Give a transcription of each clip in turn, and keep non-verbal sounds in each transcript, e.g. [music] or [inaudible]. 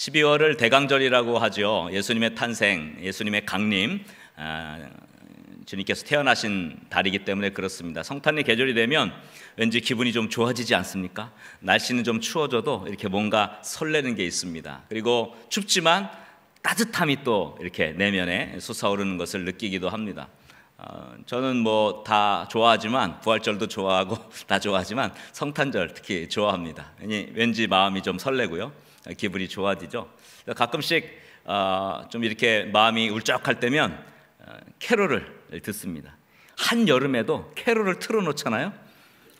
12월을 대강절이라고 하죠. 예수님의 탄생, 예수님의 강림, 아, 주님께서 태어나신 달이기 때문에 그렇습니다. 성탄의 계절이 되면 왠지 기분이 좀 좋아지지 않습니까? 날씨는 좀 추워져도 이렇게 뭔가 설레는 게 있습니다. 그리고 춥지만 따뜻함이 또 이렇게 내면에 솟아오르는 것을 느끼기도 합니다. 어, 저는 뭐 다 좋아하지만 부활절도 좋아하고 [laughs] 다 좋아하지만 성탄절 특히 좋아합니다. 왠지 마음이 좀 설레고요. 기분이 좋아지죠. 그러니까 가끔씩 아, 좀 이렇게 마음이 울적할 때면 아, 캐롤을 듣습니다. 한 여름에도 캐롤을 틀어놓잖아요.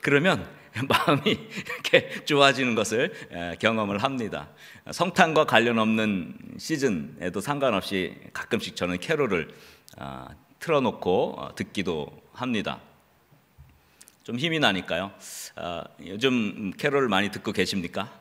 그러면 [laughs] 마음이 이렇게 좋아지는 것을 예, 경험을 합니다. 성탄과 관련 없는 시즌에도 상관없이 가끔씩 저는 캐롤을 아, 틀어놓고 어, 듣기도 합니다. 좀 힘이 나니까요. 요즘 캐롤 을 많이 듣고 계십니까?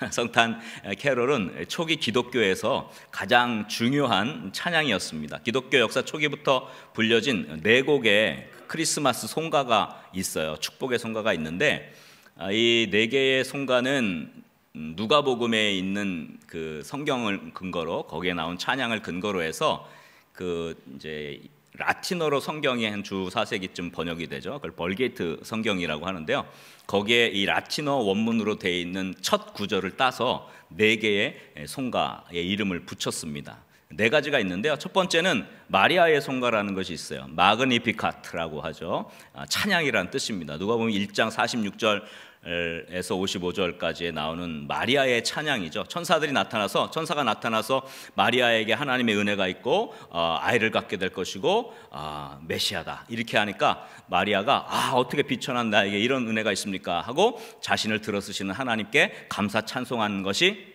[laughs] 성탄 캐롤은 초기 기독교에서 가장 중요한 찬양이었습니다. 기독교 역사 초기부터 불려진 네 곡의 크리스마스 송가가 있어요. 축복의 송가가 있는데 아, 이네 개의 송가는 음, 누가복음에 있는 그 성경을 근거로 거기에 나온 찬양을 근거로 해서 그 이제 라틴어로 성경이 한주 4세기쯤 번역이 되죠. 그걸 벌게이트 성경이라고 하는데요. 거기에 이 라틴어 원문으로 되어 있는 첫 구절을 따서 네 개의 송가의 이름을 붙였습니다. 네 가지가 있는데요. 첫 번째는 마리아의 송가라는 것이 있어요. 마그니피카트라고 하죠. 아, 찬양이라는 뜻입니다. 누가 보면 1장 46절 에서 55절까지에 나오는 마리아의 찬양이죠. 천사들이 나타나서 천사가 나타나서 마리아에게 하나님의 은혜가 있고 어, 아이를 갖게 될 것이고 아, 메시아다 이렇게 하니까 마리아가 아 어떻게 비천한 나에게 이런 은혜가 있습니까 하고 자신을 들어쓰시는 하나님께 감사 찬송하는 것이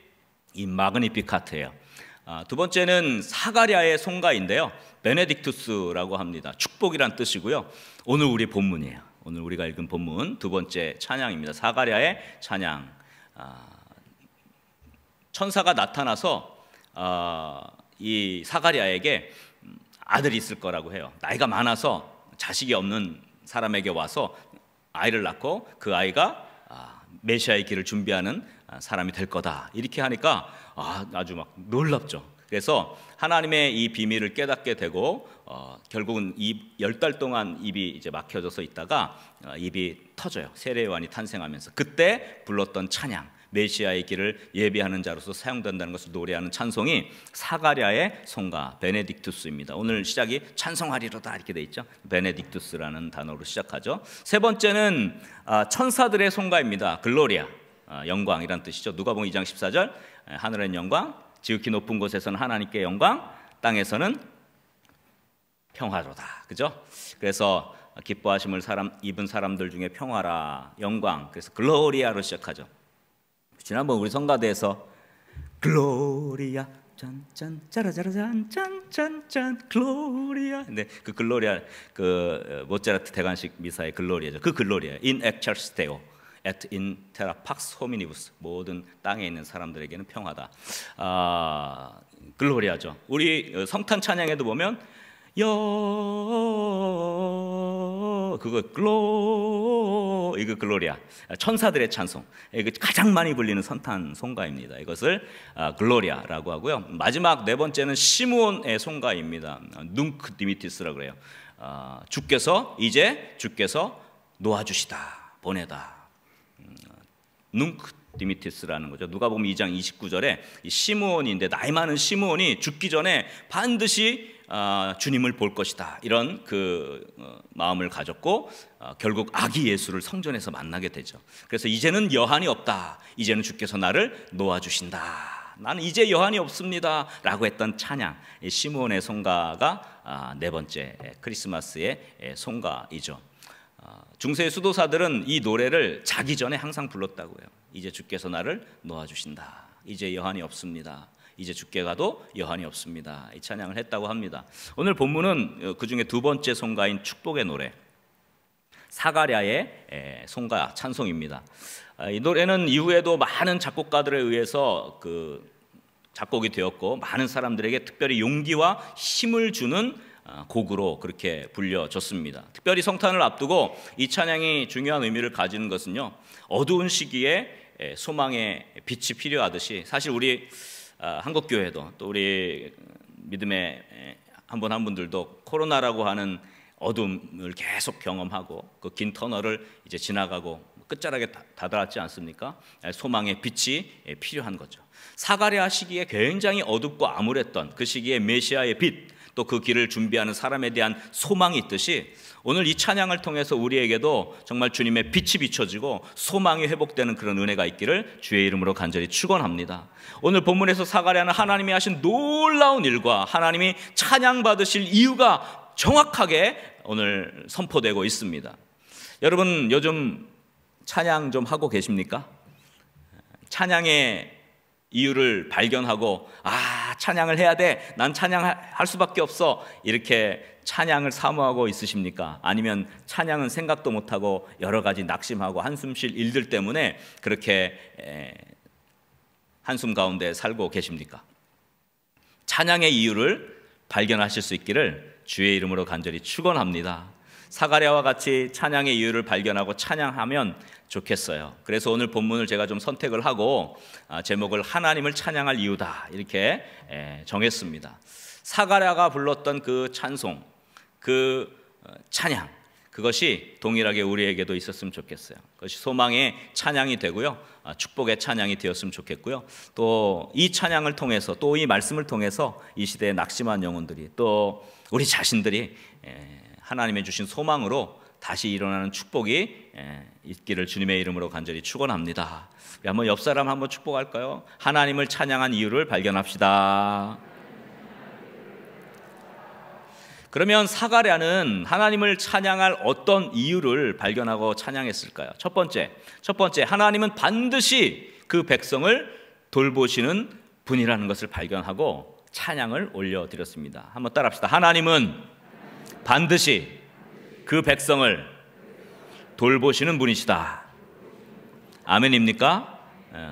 이 마그니피카트예요. 아, 두 번째는 사가랴의 송가인데요. 베네딕투스라고 합니다. 축복이란 뜻이고요. 오늘 우리 본문이에요. 오늘 우리가 읽은 본문 두 번째 찬양입니다. 사가랴의 찬양. 아, 천사가 나타나서 아, 이 사가랴에게 음, 아들이 있을 거라고 해요. 나이가 많아서 자식이 없는 사람에게 와서 아이를 낳고 그 아이가 아, 메시아의 길을 준비하는 사람이 될 거다. 이렇게 하니까 아주 막 놀랍죠. 그래서 하나님의 이 비밀을 깨닫게 되고 어, 결국은 입, 10달 동안 입이 이제 막혀져서 있다가 어, 입이 터져요. 세례요한이 탄생하면서 그때 불렀던 찬양 메시아의 길을 예비하는 자로서 사용된다는 것을 노래하는 찬송이 사가랴의 송가 베네딕투스입니다. 오늘 시작이 찬송하리로다 이렇게 돼 있죠. 베네딕투스라는 단어로 시작하죠. 세 번째는 아, 천사들의 송가입니다. 글로리아 아, 영광이란 뜻이죠. 누가복음 2장 14절 하늘엔 영광 지극히 높은 곳에서는 하나님께 영광 땅에서는 평화로다. 그죠? 그래서 기뻐하심을 사람, 입은 사람들 중에 평화라 영광. 그래서 글로리아로 시작하죠. 지난번 우리 성가대에서 글로리아 짠짠 짜라짜라짠 짠짠짠 글로리아. 근데 네, 그 글로리아 그 어, 모차르트 대관식 미사의 글로리아죠. 그 글로리아. In excelsis deo. et in terra pax hominibus 모든 땅에 있는 사람들에게는 평화다. 아, 글로리아죠. 우리 성탄 찬양에도 보면 여 그거 글로 이거 글로리아 천사들의 찬송 이거 가장 많이 불리는 선탄 송가입니다. 이것을 아, 글로리아라고 하고요. 마지막 네 번째는 시므온의 송가입니다. 눈크 디미티스라 그래요. 아, 주께서 이제 주께서 놓아주시다 보내다 음, 눈크 디미티스라는 거죠. 누가 보면 2장 29절에 시므온인데 나이 많은 시므온이 죽기 전에 반드시 아, 주님을 볼 것이다 이런 그 어, 마음을 가졌고 아, 결국 아기 예수를 성전에서 만나게 되죠. 그래서 이제는 여한이 없다. 이제는 주께서 나를 놓아 주신다. 나는 이제 여한이 없습니다라고 했던 찬양 시몬의 송가가 아, 네 번째 크리스마스의 송가이죠. 중세 수도사들은 이 노래를 자기 전에 항상 불렀다고요. 이제 주께서 나를 놓아 주신다. 이제 여한이 없습니다. 이제 죽게 가도 여한이 없습니다. 이 찬양을 했다고 합니다. 오늘 본문은 어, 그 중에 두 번째 송가인 축복의 노래 사가랴의 송가 찬송입니다. 아, 이 노래는 이후에도 많은 작곡가들에 의해서 그 작곡이 되었고 많은 사람들에게 특별히 용기와 힘을 주는 아, 곡으로 그렇게 불려졌습니다. 특별히 성탄을 앞두고 이 찬양이 중요한 의미를 가지는 것은요. 어두운 시기에 소망의 빛이 필요하듯이 사실 우리 어, 한국 교회도 또 우리 믿음의 한 분한 한 분들도 코로나라고 하는 어둠을 계속 경험하고 그 긴 터널을 이제 지나가고 끝자락에 다다랐지 않습니까? 소망의 빛이 필요한 거죠. 사가랴 시기에 굉장히 어둡고 암울했던 그 시기에 메시아의 빛, 또 그 길을 준비하는 사람에 대한 소망이 있듯이 오늘 이 찬양을 통해서 우리에게도 정말 주님의 빛이 비춰지고 소망이 회복되는 그런 은혜가 있기를 주의 이름으로 간절히 축원합니다. 오늘 본문에서 사가랴는 하나님이 하신 놀라운 일과 하나님이 찬양 받으실 이유가 정확하게 오늘 선포되고 있습니다. 여러분 요즘 찬양 좀 하고 계십니까? 찬양의 이유를 발견하고 아 찬양을 해야 돼. 난 찬양할 수밖에 없어. 이렇게 찬양을 사모하고 있으십니까? 아니면 찬양은 생각도 못하고 여러 가지 낙심하고 한숨 쉴 일들 때문에 그렇게 한숨 가운데 살고 계십니까? 찬양의 이유를 발견하실 수 있기를 주의 이름으로 간절히 축원합니다. 사가랴와 같이 찬양의 이유를 발견하고 찬양하면 좋겠어요. 그래서 오늘 본문을 제가 좀 선택을 하고 아, 제목을 하나님을 찬양할 이유다 이렇게 예, 정했습니다. 사가랴가 불렀던 그 찬송, 그 어, 찬양 그것이 동일하게 우리에게도 있었으면 좋겠어요. 그것이 소망의 찬양이 되고요. 아, 축복의 찬양이 되었으면 좋겠고요. 또 이 찬양을 통해서 또 이 말씀을 통해서 이 시대의 낙심한 영혼들이 또 우리 자신들이 예, 하나님의 주신 소망으로 다시 일어나는 축복이 예, 있기를 주님의 이름으로 간절히 축원합니다. 한번 옆 사람 한번 축복할까요? 하나님을 찬양한 이유를 발견합시다. 그러면 사가랴는 하나님을 찬양할 어떤 이유를 발견하고 찬양했을까요? 첫 번째, 첫 번째 하나님은 반드시 그 백성을 돌보시는 분이라는 것을 발견하고 찬양을 올려드렸습니다. 한번 따라합시다. 하나님은 반드시 그 백성을 돌보시는 분이시다. 아멘입니까? 예.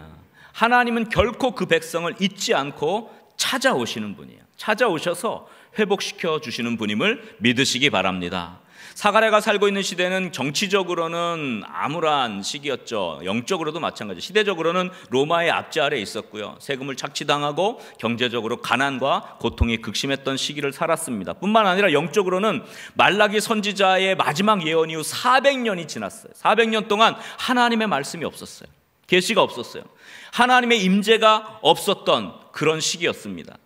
하나님은 결코 그 백성을 잊지 않고 찾아오시는 분이에요. 찾아오셔서 회복시켜 주시는 분임을 믿으시기 바랍니다. 사가랴가 살고 있는 시대는 정치적으로는 암울한 시기였죠. 영적으로도 마찬가지. 시대적으로는 로마의 압제 아래 있었고요. 세금을 착취당하고 경제적으로 가난과 고통이 극심했던 시기를 살았습니다. 뿐만 아니라 영적으로는 말라기 선지자의 마지막 예언 이후 400년이 지났어요. 400년 동안 하나님의 말씀이 없었어요. 계시가 없었어요. 하나님의 임재가 없었던 그런 시기였습니다.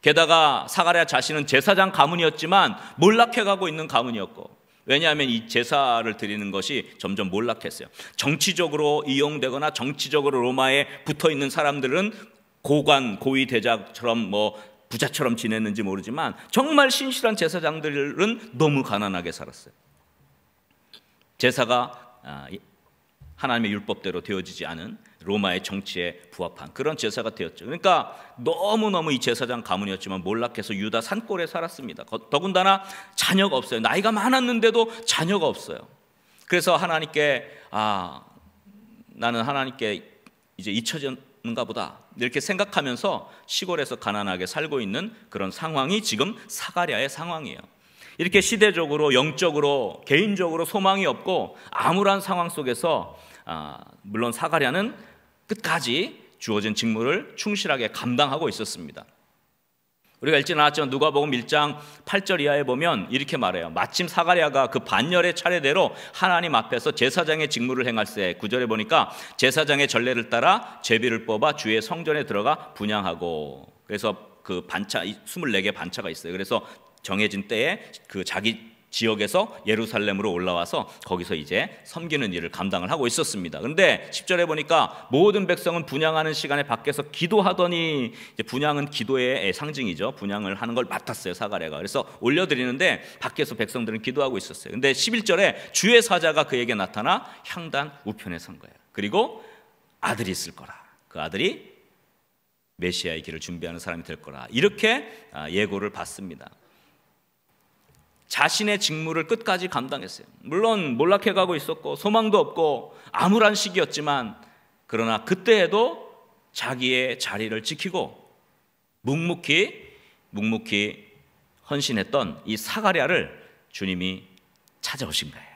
게다가 사가랴 자신은 제사장 가문이었지만 몰락해가고 있는 가문이었고 왜냐하면 이 제사를 드리는 것이 점점 몰락했어요. 정치적으로 이용되거나 정치적으로 로마에 붙어 있는 사람들은 고관, 고위 대작처럼 뭐 부자처럼 지냈는지 모르지만 정말 신실한 제사장들은 너무 가난하게 살았어요. 제사가 아, 하나님의 율법대로 되어지지 않은 로마의 정치에 부합한 그런 제사가 되었죠. 그러니까 너무너무 이 제사장 가문이었지만 몰락해서 유다 산골에 살았습니다. 더군다나 자녀가 없어요. 나이가 많았는데도 자녀가 없어요. 그래서 하나님께 아 나는 하나님께 이제 잊혀졌는가 보다 이렇게 생각하면서 시골에서 가난하게 살고 있는 그런 상황이 지금 사가랴의 상황이에요. 이렇게 시대적으로 영적으로 개인적으로 소망이 없고 암울한 상황 속에서 아, 물론 사가랴는 끝까지 주어진 직무를 충실하게 감당하고 있었습니다. 우리가 읽진 않았지만 누가복음 1장 8절 이하에 보면 이렇게 말해요. 마침 사가랴가 그 반열의 차례대로 하나님 앞에서 제사장의 직무를 행할세. 구절에 보니까 제사장의 전례를 따라 제비를 뽑아 주의 성전에 들어가 분양하고. 그래서 그 반차 24개 반차가 있어요. 그래서 정해진 때에 그 자기 지역에서 예루살렘으로 올라와서 거기서 이제 섬기는 일을 감당을 하고 있었습니다. 근데 10절에 보니까 모든 백성은 분양하는 시간에 밖에서 기도하더니 분양은 기도의 상징이죠. 분양을 하는 걸 맡았어요. 사가랴가. 그래서 올려드리는데 밖에서 백성들은 기도하고 있었어요. 근데 11절에 주의 사자가 그에게 나타나 향단 우편에 선 거예요. 그리고 아들이 있을 거라. 그 아들이 메시아의 길을 준비하는 사람이 될 거라. 이렇게 아, 예고를 받습니다. 자신의 직무를 끝까지 감당했어요. 물론 몰락해가고 있었고 소망도 없고 암울한 시기였지만 그러나 그때에도 자기의 자리를 지키고 묵묵히 묵묵히 헌신했던 이 사가랴를 주님이 찾아오신 거예요.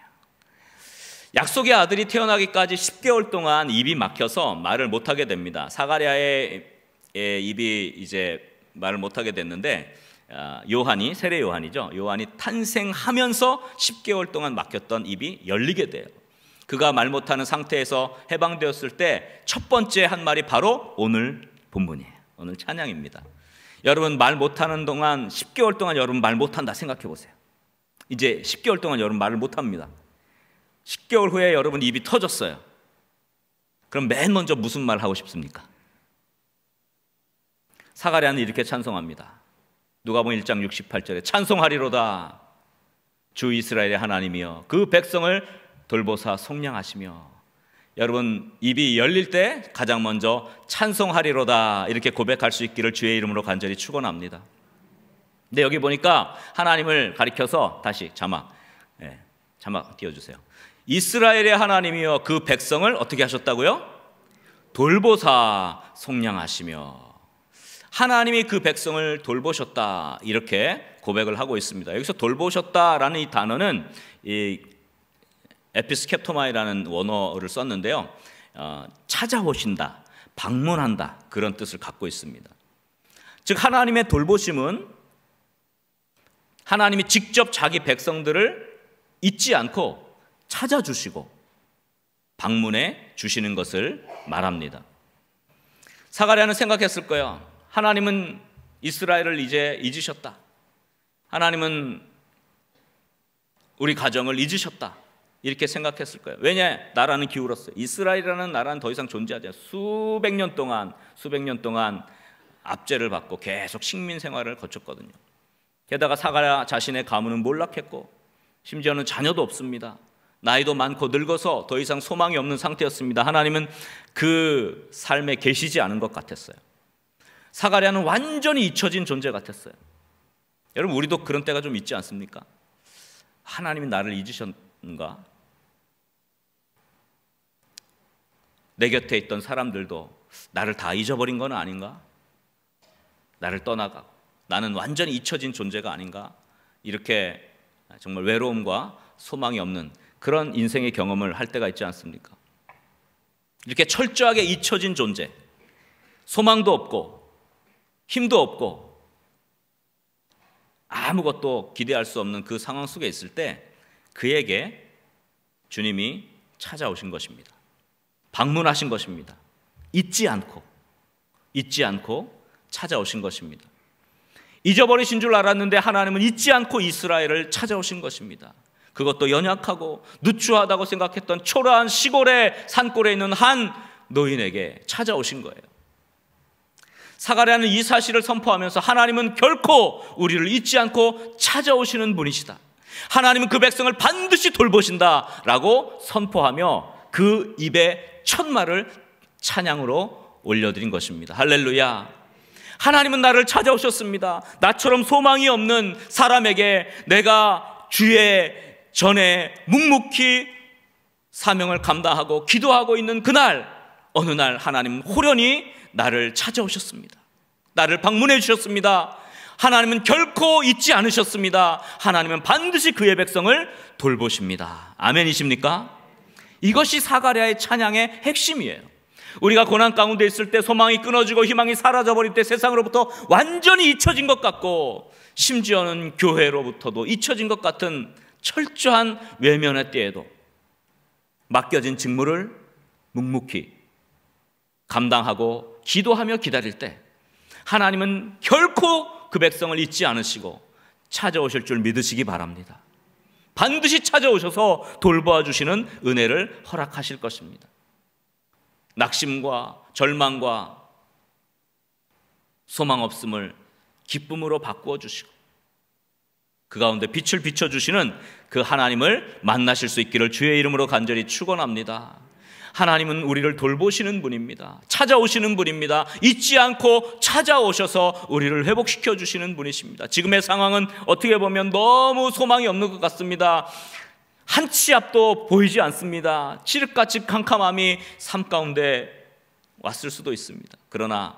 약속의 아들이 태어나기까지 10개월 동안 입이 막혀서 말을 못하게 됩니다. 사가랴의 입이 이제 말을 못하게 됐는데 아, 요한이 세례 요한이죠. 요한이 탄생하면서 10개월 동안 막혔던 입이 열리게 돼요. 그가 말 못하는 상태에서 해방되었을 때 첫 번째 한 말이 바로 오늘 본문이에요. 오늘 찬양입니다. 여러분 말 못하는 동안 10개월 동안 여러분 말 못한다 생각해 보세요. 이제 10개월 동안 여러분 말을 못합니다. 10개월 후에 여러분 입이 터졌어요. 그럼 맨 먼저 무슨 말 하고 싶습니까? 사가랴는 이렇게 찬송합니다. 누가복음 1장 68절에 찬송하리로다 주 이스라엘의 하나님이여 그 백성을 돌보사 속량하시며 여러분 입이 열릴 때 가장 먼저 찬송하리로다 이렇게 고백할 수 있기를 주의 이름으로 간절히 축원합니다. 근데 여기 보니까 하나님을 가리켜서 다시 자막 네, 자막 띄워주세요. 이스라엘의 하나님이여 그 백성을 어떻게 하셨다고요? 돌보사 속량하시며 하나님이 그 백성을 돌보셨다. 이렇게 고백을 하고 있습니다. 여기서 돌보셨다라는 이 단어는 이 에피스캡토마이라는 원어를 썼는데요. 어, 찾아오신다, 방문한다 그런 뜻을 갖고 있습니다. 즉 하나님의 돌보심은 하나님이 직접 자기 백성들을 잊지 않고 찾아주시고 방문해 주시는 것을 말합니다. 사가랴는 생각했을 거야. 하나님은 이스라엘을 이제 잊으셨다. 하나님은 우리 가정을 잊으셨다. 이렇게 생각했을 거예요. 왜냐? 나라는 기울었어요. 이스라엘이라는 나라는 더 이상 존재하지 않아요. 수백 년 동안, 수백 년 동안 압제를 받고 계속 식민 생활을 거쳤거든요. 게다가 사가 자신의 가문은 몰락했고, 심지어는 자녀도 없습니다. 나이도 많고 늙어서 더 이상 소망이 없는 상태였습니다. 하나님은 그 삶에 계시지 않은 것 같았어요. 사가랴는 완전히 잊혀진 존재 같았어요. 여러분 우리도 그런 때가 좀 있지 않습니까? 하나님이 나를 잊으셨는가? 내 곁에 있던 사람들도 나를 다 잊어버린 건 아닌가? 나를 떠나가 나는 완전히 잊혀진 존재가 아닌가? 이렇게 정말 외로움과 소망이 없는 그런 인생의 경험을 할 때가 있지 않습니까? 이렇게 철저하게 잊혀진 존재, 소망도 없고 힘도 없고 아무것도 기대할 수 없는 그 상황 속에 있을 때 그에게 주님이 찾아오신 것입니다. 방문하신 것입니다. 잊지 않고 잊지 않고 찾아오신 것입니다. 잊어버리신 줄 알았는데 하나님은 잊지 않고 이스라엘을 찾아오신 것입니다. 그것도 연약하고 누추하다고 생각했던 초라한 시골의 산골에 있는 한 노인에게 찾아오신 거예요. 사가랴는 이 사실을 선포하면서 하나님은 결코 우리를 잊지 않고 찾아오시는 분이시다. 하나님은 그 백성을 반드시 돌보신다라고 선포하며 그 입에 첫 말을 찬양으로 올려드린 것입니다. 할렐루야. 하나님은 나를 찾아오셨습니다. 나처럼 소망이 없는 사람에게 내가 주의 전에 묵묵히 사명을 감당하고 기도하고 있는 그날 어느 날 하나님 은 호련히 나를 찾아오셨습니다. 나를 방문해 주셨습니다. 하나님은 결코 잊지 않으셨습니다. 하나님은 반드시 그의 백성을 돌보십니다. 아멘이십니까? 이것이 사가랴의 찬양의 핵심이에요. 우리가 고난 가운데 있을 때 소망이 끊어지고 희망이 사라져버릴 때 세상으로부터 완전히 잊혀진 것 같고 심지어는 교회로부터도 잊혀진 것 같은 철저한 외면의 때에도 맡겨진 직무를 묵묵히 감당하고 기도하며 기다릴 때 하나님은 결코 그 백성을 잊지 않으시고 찾아오실 줄 믿으시기 바랍니다. 반드시 찾아오셔서 돌보아 주시는 은혜를 허락하실 것입니다. 낙심과 절망과 소망 없음을 기쁨으로 바꾸어 주시고 그 가운데 빛을 비춰 주시는 그 하나님을 만나실 수 있기를 주의 이름으로 간절히 축원합니다. 하나님은 우리를 돌보시는 분입니다. 찾아오시는 분입니다. 잊지 않고 찾아오셔서 우리를 회복시켜 주시는 분이십니다. 지금의 상황은 어떻게 보면 너무 소망이 없는 것 같습니다. 한 치 앞도 보이지 않습니다. 칠흑같이 캄캄함이 삶 가운데 왔을 수도 있습니다. 그러나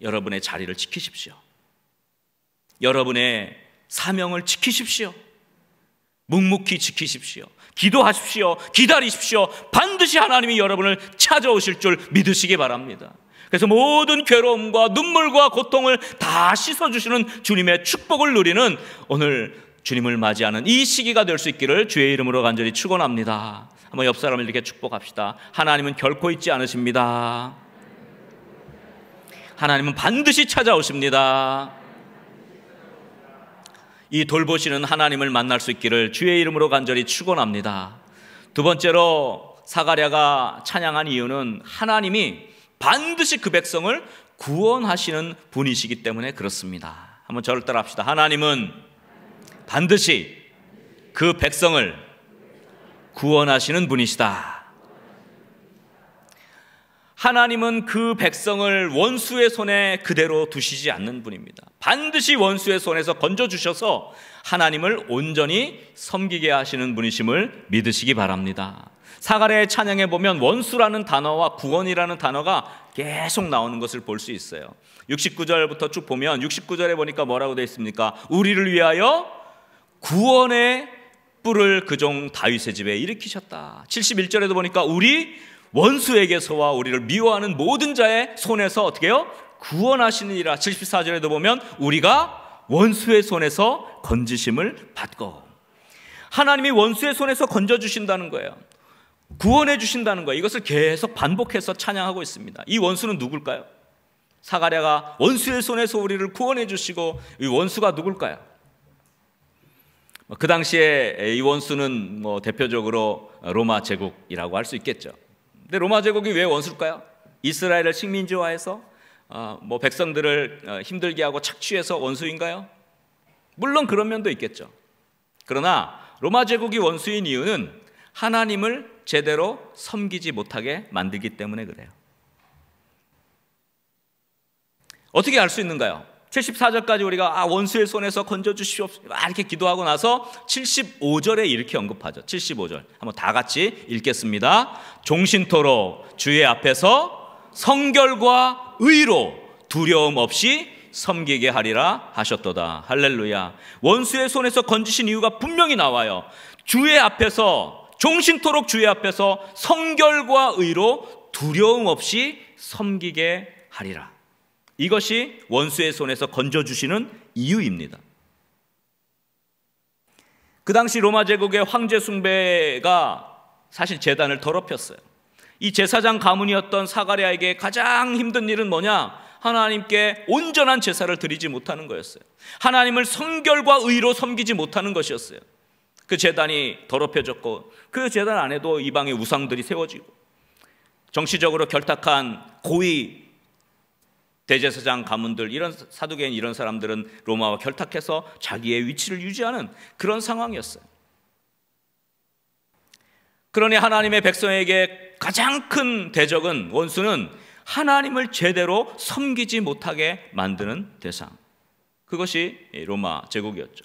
여러분의 자리를 지키십시오. 여러분의 사명을 지키십시오. 묵묵히 지키십시오. 기도하십시오. 기다리십시오. 반드시 하나님이 여러분을 찾아오실 줄 믿으시기 바랍니다. 그래서 모든 괴로움과 눈물과 고통을 다 씻어주시는 주님의 축복을 누리는 오늘 주님을 맞이하는 이 시기가 될 수 있기를 주의 이름으로 간절히 축원합니다. 한번 옆 사람을 이렇게 축복합시다. 하나님은 결코 잊지 않으십니다. 하나님은 반드시 찾아오십니다. 이 돌보시는 하나님을 만날 수 있기를 주의 이름으로 간절히 축원합니다. 두 번째로 사가랴가 찬양한 이유는 하나님이 반드시 그 백성을 구원하시는 분이시기 때문에 그렇습니다. 한번 저를 따라합시다. 하나님은 반드시 그 백성을 구원하시는 분이시다. 하나님은 그 백성을 원수의 손에 그대로 두시지 않는 분입니다. 반드시 원수의 손에서 건져주셔서 하나님을 온전히 섬기게 하시는 분이심을 믿으시기 바랍니다. 사가랴의 찬양에 보면 원수라는 단어와 구원이라는 단어가 계속 나오는 것을 볼 수 있어요. 69절부터 쭉 보면 69절에 보니까 뭐라고 되어 있습니까? 우리를 위하여 구원의 뿔을 그 종 다윗의 집에 일으키셨다. 71절에도 보니까 우리 원수에게서와 우리를 미워하는 모든 자의 손에서 어떻게 해요? 구원하시느니라. 74절에도 보면 우리가 원수의 손에서 건지심을 받고 하나님이 원수의 손에서 건져 주신다는 거예요. 구원해 주신다는 거예요. 이것을 계속 반복해서 찬양하고 있습니다. 이 원수는 누굴까요? 사가랴가 원수의 손에서 우리를 구원해 주시고 이 원수가 누굴까요? 뭐 그 당시에 이 원수는 뭐 대표적으로 로마 제국이라고 할 수 있겠죠. 근데 로마 제국이 왜 원수일까요? 이스라엘을 식민지화해서 어, 뭐 백성들을 어, 힘들게 하고 착취해서 원수인가요? 물론 그런 면도 있겠죠. 그러나 로마 제국이 원수인 이유는 하나님을 제대로 섬기지 못하게 만들기 때문에 그래요. 어떻게 알 수 있는가요? 74절까지 우리가 아, 원수의 손에서 건져주시옵소서 이렇게 기도하고 나서 75절에 이렇게 언급하죠. 75절. 한번 다 같이 읽겠습니다. 종신토록 주의 앞에서 성결과 의로 두려움 없이 섬기게 하리라 하셨도다. 할렐루야. 원수의 손에서 건지신 이유가 분명히 나와요. 주의 앞에서 종신토록 주의 앞에서 성결과 의로 두려움 없이 섬기게 하리라. 이것이 원수의 손에서 건져주시는 이유입니다. 그 당시 로마 제국의 황제 숭배가 사실 재단을 더럽혔어요. 이 제사장 가문이었던 사가랴에게 가장 힘든 일은 뭐냐? 하나님께 온전한 제사를 드리지 못하는 거였어요. 하나님을 성결과 의로 섬기지 못하는 것이었어요. 그 재단이 더럽혀졌고 그 재단 안에도 이방의 우상들이 세워지고 정치적으로 결탁한 고위 대제사장 가문들 이런 사두개인 이런 사람들은 로마와 결탁해서 자기의 위치를 유지하는 그런 상황이었어요. 그러니 하나님의 백성에게 가장 큰 대적은 원수는 하나님을 제대로 섬기지 못하게 만드는 대상. 그것이 로마 제국이었죠.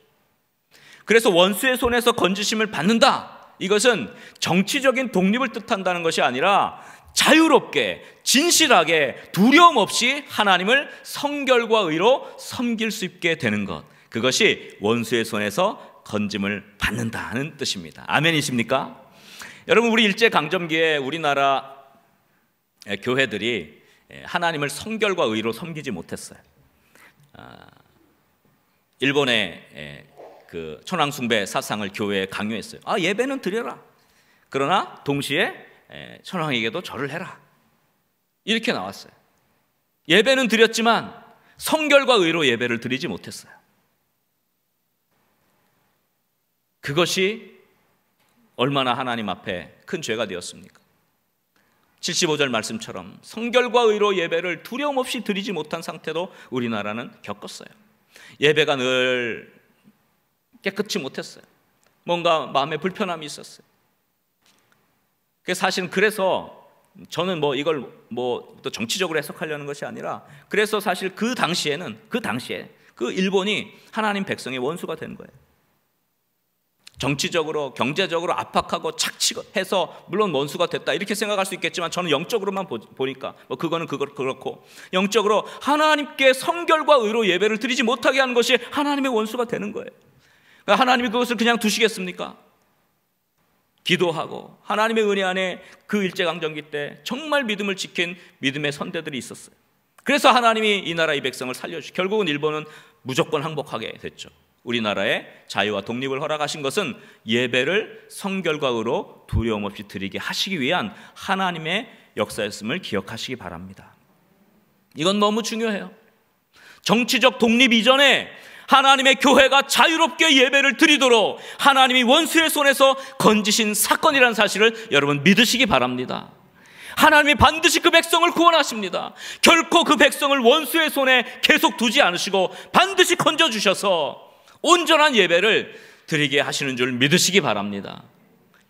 그래서 원수의 손에서 건지심을 받는다. 이것은 정치적인 독립을 뜻한다는 것이 아니라 자유롭게 진실하게 두려움 없이 하나님을 성결과 의로 섬길 수 있게 되는 것. 그것이 원수의 손에서 건짐을 받는다는 뜻입니다. 아멘이십니까? 여러분 우리 일제 강점기에 우리나라 교회들이 하나님을 성결과 의로 섬기지 못했어요. 아, 일본의 그 천황숭배 사상을 교회에 강요했어요. 아 예배는 드려라. 그러나 동시에 예, 천황에게도 절을 해라. 이렇게 나왔어요. 예배는 드렸지만 성결과 의로 예배를 드리지 못했어요. 그것이 얼마나 하나님 앞에 큰 죄가 되었습니까? 75절 말씀처럼 성결과 의로 예배를 두려움 없이 드리지 못한 상태로 우리나라는 겪었어요. 예배가 늘 깨끗이 못했어요. 뭔가 마음에 불편함이 있었어요. 사실은 그래서 저는 뭐 이걸 뭐 또 정치적으로 해석하려는 것이 아니라 그래서 사실 그 당시에는 그 당시에 그 일본이 하나님 백성의 원수가 된 거예요. 정치적으로 경제적으로 압박하고 착취해서 물론 원수가 됐다 이렇게 생각할 수 있겠지만 저는 영적으로만 보, 니까뭐 그거는 그걸 그렇고 영적으로 하나님께 성결과 의로 예배를 드리지 못하게 하는 것이 하나님의 원수가 되는 거예요. 그러니까 하나님이 그것을 그냥 두시겠습니까? 기도하고 하나님의 은혜 안에 그 일제강점기 때 정말 믿음을 지킨 믿음의 선대들이 있었어요. 그래서 하나님이 이 나라 의 백성을 살려주. 결국은 일본은 무조건 항복하게 됐죠. 우리나라의 자유와 독립을 허락하신 것은 예배를 성결과으로 두려움 없이 드리게 하시기 위한 하나님의 역사였음을 기억하시기 바랍니다. 이건 너무 중요해요. 정치적 독립 이전에 하나님의 교회가 자유롭게 예배를 드리도록 하나님이 원수의 손에서 건지신 사건이라는 사실을 여러분 믿으시기 바랍니다. 하나님이 반드시 그 백성을 구원하십니다. 결코 그 백성을 원수의 손에 계속 두지 않으시고 반드시 건져주셔서 온전한 예배를 드리게 하시는 줄 믿으시기 바랍니다.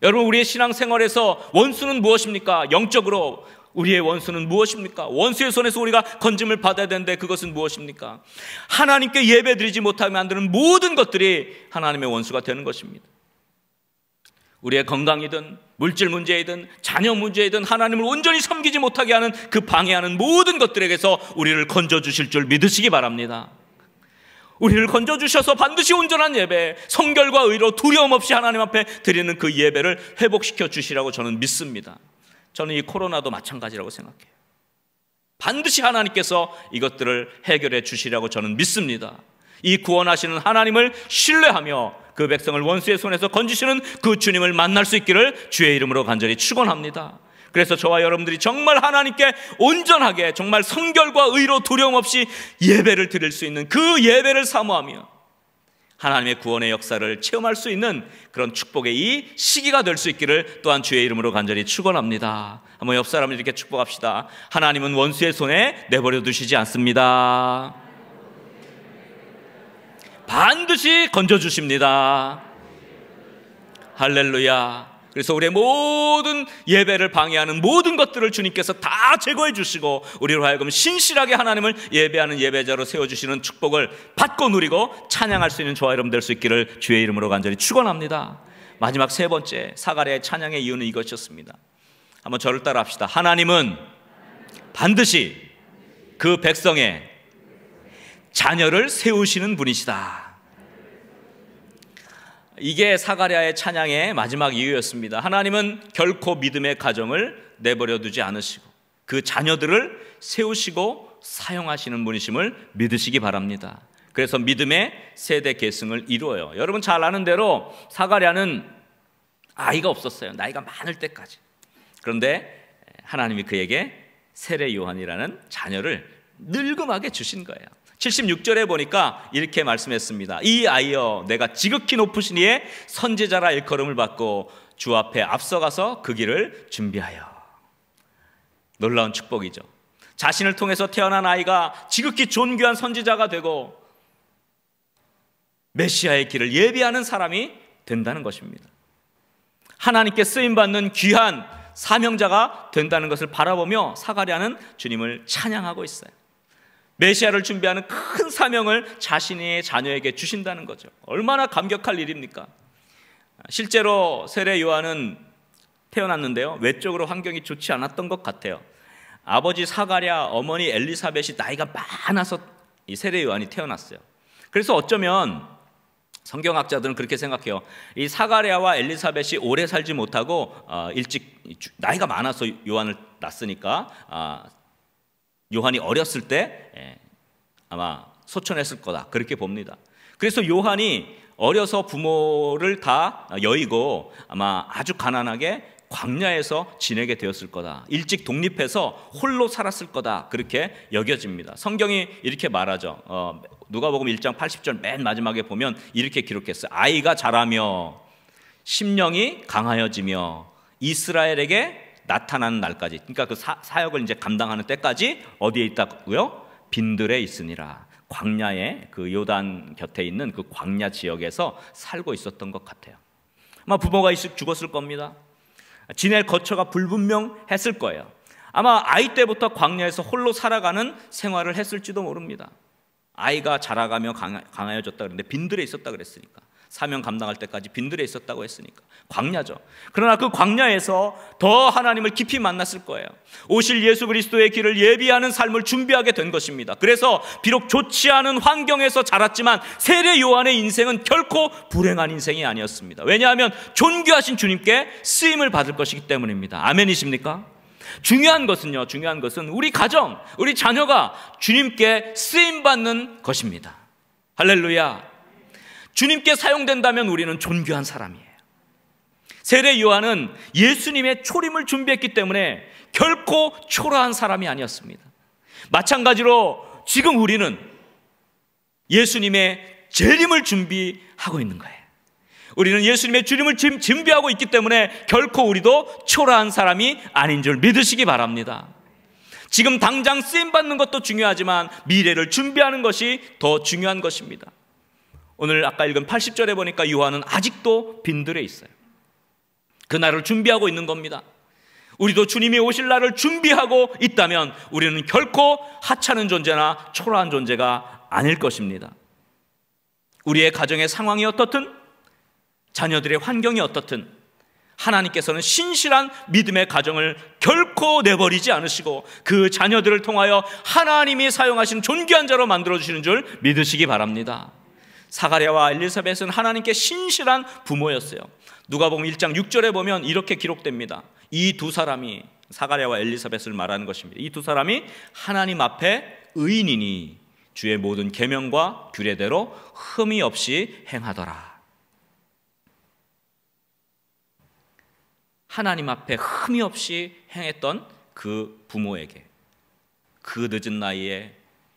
여러분, 우리의 신앙생활에서 원수는 무엇입니까? 영적으로 우리의 원수는 무엇입니까? 원수의 손에서 우리가 건짐을 받아야 되는데 그것은 무엇입니까? 하나님께 예배드리지 못하게 만드는 모든 것들이 하나님의 원수가 되는 것입니다. 우리의 건강이든 물질 문제이든 자녀 문제이든 하나님을 온전히 섬기지 못하게 하는 그 방해하는 모든 것들에게서 우리를 건져 주실 줄 믿으시기 바랍니다. 우리를 건져 주셔서 반드시 온전한 예배, 성결과 의로 두려움 없이 하나님 앞에 드리는 그 예배를 회복시켜 주시라고 저는 믿습니다. 저는 이 코로나도 마찬가지라고 생각해요. 반드시 하나님께서 이것들을 해결해 주시라고 저는 믿습니다. 이 구원하시는 하나님을 신뢰하며 그 백성을 원수의 손에서 건지시는 그 주님을 만날 수 있기를 주의 이름으로 간절히 축원합니다. 그래서 저와 여러분들이 정말 하나님께 온전하게 정말 성결과 의로 두려움 없이 예배를 드릴 수 있는 그 예배를 사모하며 하나님의 구원의 역사를 체험할 수 있는 그런 축복의 이 시기가 될 수 있기를 또한 주의 이름으로 간절히 축원합니다. 한번 옆 사람을 이렇게 축복합시다. 하나님은 원수의 손에 내버려 두시지 않습니다. 반드시 건져 주십니다. 할렐루야. 그래서 우리의 모든 예배를 방해하는 모든 것들을 주님께서 다 제거해 주시고 우리로 하여금 신실하게 하나님을 예배하는 예배자로 세워 주시는 축복을 받고 누리고 찬양할 수 있는 저와 여러분 될수 있기를 주의 이름으로 간절히 축원합니다. 마지막 세 번째 사가랴의 찬양의 이유는 이것이었습니다. 한번 저를 따라합시다. 하나님은 반드시 그 백성의 자녀를 세우시는 분이시다. 이게 사가랴의 찬양의 마지막 이유였습니다. 하나님은 결코 믿음의 가정을 내버려 두지 않으시고 그 자녀들을 세우시고 사용하시는 분이심을 믿으시기 바랍니다. 그래서 믿음의 세대 계승을 이루어요. 여러분 잘 아는 대로 사가랴는 아이가 없었어요. 나이가 많을 때까지. 그런데 하나님이 그에게 세례 요한이라는 자녀를 늙음하게 주신 거예요. 76절에 보니까 이렇게 말씀했습니다. 이 아이여 내가 지극히 높으신 이의 선지자라 일컬음을 받고 주 앞에 앞서가서 그 길을 준비하여. 놀라운 축복이죠. 자신을 통해서 태어난 아이가 지극히 존귀한 선지자가 되고 메시아의 길을 예비하는 사람이 된다는 것입니다. 하나님께 쓰임 받는 귀한 사명자가 된다는 것을 바라보며 사가랴는 주님을 찬양하고 있어요. 메시아를 준비하는 큰 사명을 자신의 자녀에게 주신다는 거죠. 얼마나 감격할 일입니까? 실제로 세례 요한은 태어났는데요. 외적으로 환경이 좋지 않았던 것 같아요. 아버지 사가랴, 어머니 엘리사벳이 나이가 많아서 이 세례 요한이 태어났어요. 그래서 어쩌면 성경학자들은 그렇게 생각해요. 이 사가랴와 엘리사벳이 오래 살지 못하고 어, 일찍 나이가 많아서 요한을 낳았으니까 아, 요한이 어렸을 때 예, 아마 소천했을 거다. 그렇게 봅니다. 그래서 요한이 어려서 부모를 다 여의고 아마 아주 가난하게 광야에서 지내게 되었을 거다. 일찍 독립해서 홀로 살았을 거다. 그렇게 여겨집니다. 성경이 이렇게 말하죠. 어, 누가보음 1장 80절 맨 마지막에 보면 이렇게 기록했어요. 아이가 자라며 심령이 강하여지며 이스라엘에게 나타나는 날까지 그러니까 그 사, 역을 이제 감당하는 때까지 어디에 있다고요? 빈들에 있으니라. 광야에 그 요단 곁에 있는 그 광야 지역에서 살고 있었던 것 같아요. 아마 부모가 죽었을 겁니다. 지낼 거처가 불분명했을 거예요. 아마 아이 때부터 광야에서 홀로 살아가는 생활을 했을지도 모릅니다. 아이가 자라가며 강하, 강하여졌다 그랬는데 빈들에 있었다 그랬으니까. 사명 감당할 때까지 빈들에 있었다고 했으니까 광야죠. 그러나 그 광야에서 더 하나님을 깊이 만났을 거예요. 오실 예수 그리스도의 길을 예비하는 삶을 준비하게 된 것입니다. 그래서 비록 좋지 않은 환경에서 자랐지만 세례 요한의 인생은 결코 불행한 인생이 아니었습니다. 왜냐하면 존귀하신 주님께 쓰임을 받을 것이기 때문입니다. 아멘이십니까? 중요한 것은요, 중요한 것은 우리 가정, 우리 자녀가 주님께 쓰임받는 것입니다. 할렐루야. 주님께 사용된다면 우리는 존귀한 사람이에요. 세례 요한은 예수님의 초림을 준비했기 때문에 결코 초라한 사람이 아니었습니다. 마찬가지로 지금 우리는 예수님의 재림을 준비하고 있는 거예요. 우리는 예수님의 주림을 준비하고 있기 때문에 결코 우리도 초라한 사람이 아닌 줄 믿으시기 바랍니다. 지금 당장 쓰임 받는 것도 중요하지만 미래를 준비하는 것이 더 중요한 것입니다. 오늘 아까 읽은 80절에 보니까 요한은 아직도 빈들에 있어요. 그 날을 준비하고 있는 겁니다. 우리도 주님이 오실 날을 준비하고 있다면 우리는 결코 하찮은 존재나 초라한 존재가 아닐 것입니다. 우리의 가정의 상황이 어떻든 자녀들의 환경이 어떻든 하나님께서는 신실한 믿음의 가정을 결코 내버리지 않으시고 그 자녀들을 통하여 하나님이 사용하신 존귀한 자로 만들어 주시는 줄 믿으시기 바랍니다. 사가랴와 엘리사벳은 하나님께 신실한 부모였어요. 누가복음 1장 6절에 보면 이렇게 기록됩니다. 이 두 사람이 사가랴와 엘리사벳을 말하는 것입니다. 이 두 사람이 하나님 앞에 의인이니 주의 모든 계명과 규례대로 흠이 없이 행하더라. 하나님 앞에 흠이 없이 행했던 그 부모에게 그 늦은 나이에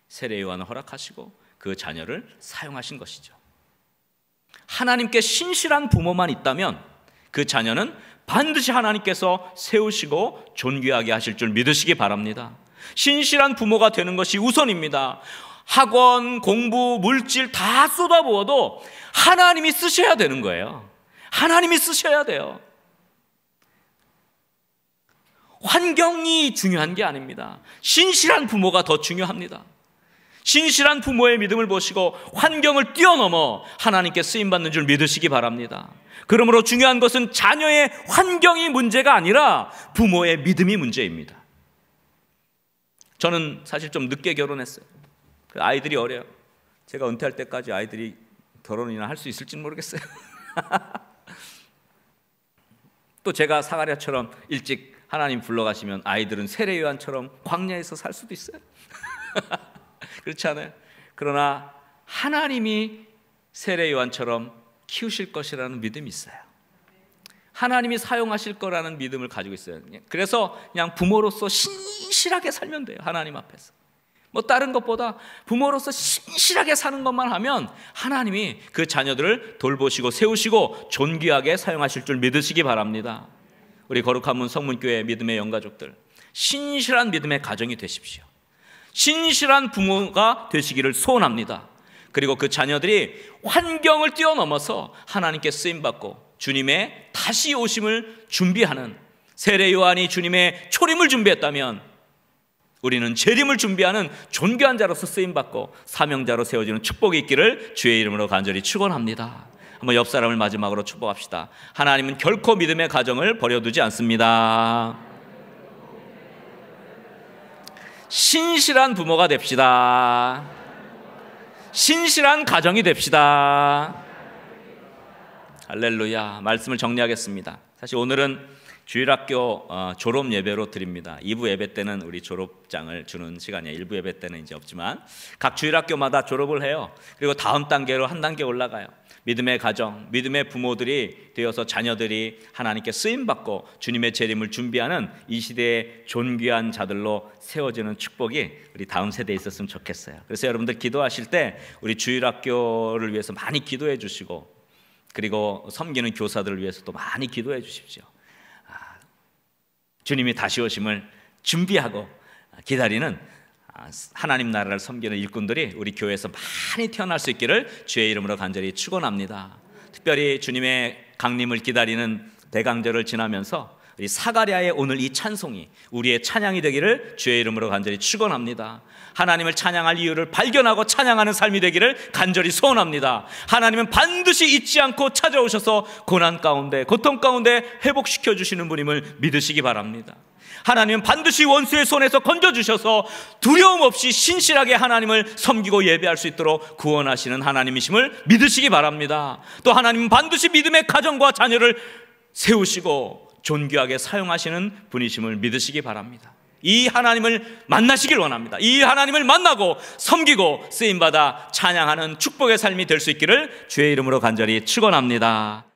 세례 요한을 허락하시고 그 자녀를 사용하신 것이죠. 하나님께 신실한 부모만 있다면 그 자녀는 반드시 하나님께서 세우시고 존귀하게 하실 줄 믿으시기 바랍니다. 신실한 부모가 되는 것이 우선입니다. 학원, 공부, 물질 다 쏟아부어도 하나님이 쓰셔야 되는 거예요. 하나님이 쓰셔야 돼요. 환경이 중요한 게 아닙니다. 신실한 부모가 더 중요합니다. 진실한 부모의 믿음을 보시고 환경을 뛰어넘어 하나님께 쓰임 받는 줄 믿으시기 바랍니다. 그러므로 중요한 것은 자녀의 환경이 문제가 아니라 부모의 믿음이 문제입니다. 저는 사실 좀 늦게 결혼했어요. 그 아이들이 어려요. 제가 은퇴할 때까지 아이들이 결혼이나 할 수있을지 모르겠어요. [laughs] 또 제가 사가랴처럼 일찍 하나님 불러가시면 아이들은 세례요한처럼 광야에서 살 수도 있어요. [laughs] [laughs] 그렇지 않아요? 그러나 하나님이 세례 요한처럼 키우실 것이라는 믿음이 있어요. 하나님이 사용하실 거라는 믿음을 가지고 있어요. 그래서 그냥 부모로서 신실하게 살면 돼요. 하나님 앞에서. 뭐 다른 것보다 부모로서 신실하게 사는 것만 하면 하나님이 그 자녀들을 돌보시고 세우시고 존귀하게 사용하실 줄 믿으시기 바랍니다. 우리 거룩한 문 성문교회 믿음의 영가족들 신실한 믿음의 가정이 되십시오. 신실한 부모가 되시기를 소원합니다. 그리고 그 자녀들이 환경을 뛰어넘어서 하나님께 쓰임받고 주님의 다시 오심을 준비하는 세례 요한이 주님의 초림을 준비했다면 우리는 재림을 준비하는 존귀한 자로서 쓰임받고 사명자로 세워지는 축복이 있기를 주의 이름으로 간절히 축원합니다. 한번 옆 사람을 마지막으로 축복합시다. 하나님은 결코 믿음의 가정을 버려두지 않습니다. 신실한 부모가 됩시다. 신실한 가정이 됩시다. 할렐루야. 말씀을 정리하겠습니다. 사실 오늘은 주일학교 어, 졸업 예배로 드립니다. 2부 예배 때는 우리 졸업장을 주는 시간이에요. 1부 예배 때는 이제 없지만 각 주일학교마다 졸업을 해요. 그리고 다음 단계로 한 단계 올라가요. 믿음의 가정, 믿음의 부모들이 되어서 자녀들이 하나님께 쓰임 받고 주님의 재림을 준비하는 이 시대의 존귀한 자들로 세워지는 축복이 우리 다음 세대에 있었으면 좋겠어요. 그래서 여러분들 기도하실 때 우리 주일학교를 위해서 많이 기도해 주시고 그리고 섬기는 교사들을 위해서도 많이 기도해 주십시오. 아, 주님이 다시 오심을 준비하고 기다리는 아, 하나님 나라를 섬기는 일꾼들이 우리 교회에서 많이 태어날 수 있기를 주의 이름으로 간절히 축원합니다. 특별히 주님의 강림을 기다리는 대강절을 지나면서 우리 사가랴의 오늘 이 찬송이 우리의 찬양이 되기를 주의 이름으로 간절히 축원합니다. 하나님을 찬양할 이유를 발견하고 찬양하는 삶이 되기를 간절히 소원합니다. 하나님은 반드시 잊지 않고 찾아오셔서 고난 가운데 고통 가운데 회복시켜 주시는 분임을 믿으시기 바랍니다. 하나님은 반드시 원수의 손에서 건져주셔서 두려움 없이 신실하게 하나님을 섬기고 예배할 수 있도록 구원하시는 하나님이심을 믿으시기 바랍니다. 또 하나님은 반드시 믿음의 가정과 자녀를 세우시고 존귀하게 사용하시는 분이심을 믿으시기 바랍니다. 이 하나님을 만나시길 원합니다. 이 하나님을 만나고 섬기고 쓰임받아 찬양하는 축복의 삶이 될 수 있기를 주의 이름으로 간절히 축원합니다.